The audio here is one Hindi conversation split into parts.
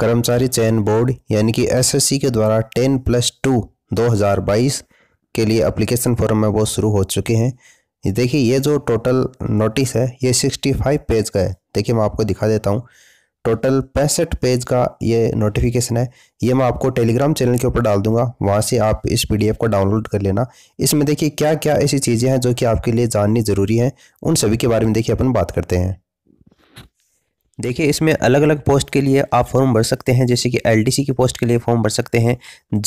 कर्मचारी चयन बोर्ड यानी कि एसएससी के द्वारा टेन प्लस टू दो हज़ार बाईस के लिए अप्लीकेशन फॉर्म में वो शुरू हो चुके हैं देखिए ये जो टोटल नोटिस है ये सिक्सटी फाइव पेज का है देखिए मैं आपको दिखा देता हूँ टोटल पैंसठ पेज का ये नोटिफिकेशन है ये मैं आपको टेलीग्राम चैनल के ऊपर डाल दूंगा वहाँ से आप इस पीडीएफ को डाउनलोड कर लेना इसमें देखिए क्या क्या ऐसी चीज़ें हैं जो कि आपके लिए जाननी ज़रूरी हैं उन सभी के बारे में देखिए अपन बात करते हैं देखिए इसमें अलग अलग पोस्ट के लिए आप फॉर्म भर सकते हैं जैसे कि एलडीसी की पोस्ट के लिए फॉर्म भर सकते हैं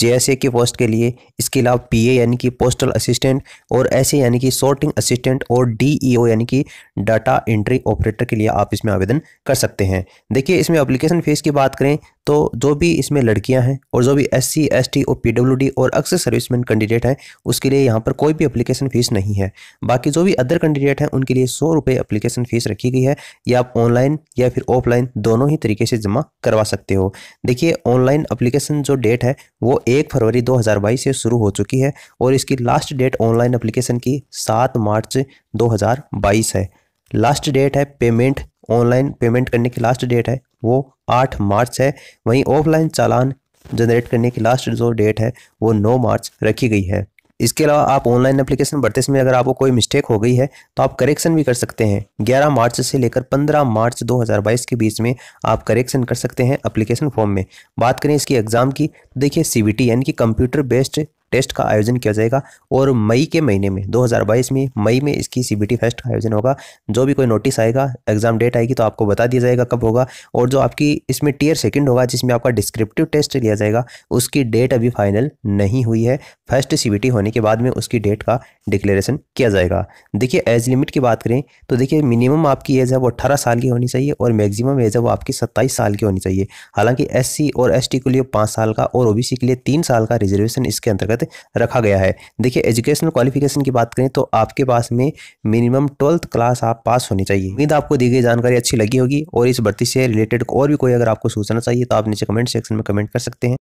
जेएसए की पोस्ट के लिए इसके अलावा पीए यानी कि पोस्टल असिस्टेंट और ऐसे यानी कि सॉर्टिंग असिस्टेंट और डीईओ यानी कि डाटा एंट्री ऑपरेटर के लिए आप इसमें आवेदन कर सकते हैं देखिए इसमें अप्लीकेशन फ़ीस की बात करें तो जो भी इसमें लड़कियां हैं और जो भी एस सी एस टी और पी डब्ल्यू डी और अक्सर सर्विसमैन कैंडिडेट हैं उसके लिए यहाँ पर कोई भी अप्लीकेशन फ़ीस नहीं है बाकी जो भी अदर कैंडिडेट हैं उनके लिए सौ रुपये अप्लीकेशन फ़ीस रखी गई है या आप ऑनलाइन या फिर ऑफलाइन दोनों ही तरीके से जमा करवा सकते हो देखिए ऑनलाइन अप्लीकेशन जो डेट है वो एक फरवरी दो से शुरू हो चुकी है और इसकी लास्ट डेट ऑनलाइन अप्लीकेशन की सात मार्च दो है लास्ट डेट है पेमेंट ऑनलाइन पेमेंट करने की लास्ट डेट है वो आठ मार्च है वहीं ऑफलाइन चालान जनरेट करने की लास्ट जो डेट है वो नौ मार्च रखी गई है इसके अलावा आप ऑनलाइन एप्लीकेशन भरते समय अगर आपको कोई मिस्टेक हो गई है तो आप करेक्शन भी कर सकते हैं 11 मार्च से लेकर 15 मार्च 2022 के बीच में आप करेक्शन कर सकते हैं एप्लीकेशन फॉर्म में बात करें इसकी एग्ज़ाम की तो देखिए सी यानी कि कंप्यूटर बेस्ड टेस्ट का आयोजन किया जाएगा और मई के महीने में 2022 में मई में इसकी सी फेस्ट का आयोजन होगा जो भी कोई नोटिस आएगा एग्जाम डेट आएगी तो आपको बता दिया जाएगा कब होगा और जो आपकी इसमें टीयर सेकेंड होगा जिसमें आपका डिस्क्रिप्टिव टेस्ट लिया जाएगा उसकी डेट अभी फाइनल नहीं हुई है फर्स्ट सी होने के बाद में उसकी डेट का डिक्लेरेशन किया जाएगा देखिए एज लिमिट की बात करें तो देखिए मिनिमम आपकी एज है वो अट्ठारह साल की होनी चाहिए और मैक्सिमम एज है वो आपकी सत्ताईस साल की होनी चाहिए हालांकि एस और एस के लिए पाँच साल का और ओ के लिए तीन साल का रिजर्वेशन इसके अंतर्गत साथ रखा गया है देखिए एजुकेशनल क्वालिफिकेशन की बात करें तो आपके पास में मिनिमम ट्वेल्थ क्लास आप पास होनी चाहिए उम्मीद आपको दी गई जानकारी अच्छी लगी होगी और इस भर्ती से रिलेटेड और भी कोई अगर आपको सूचना चाहिए तो आप नीचे कमेंट सेक्शन में कमेंट कर सकते हैं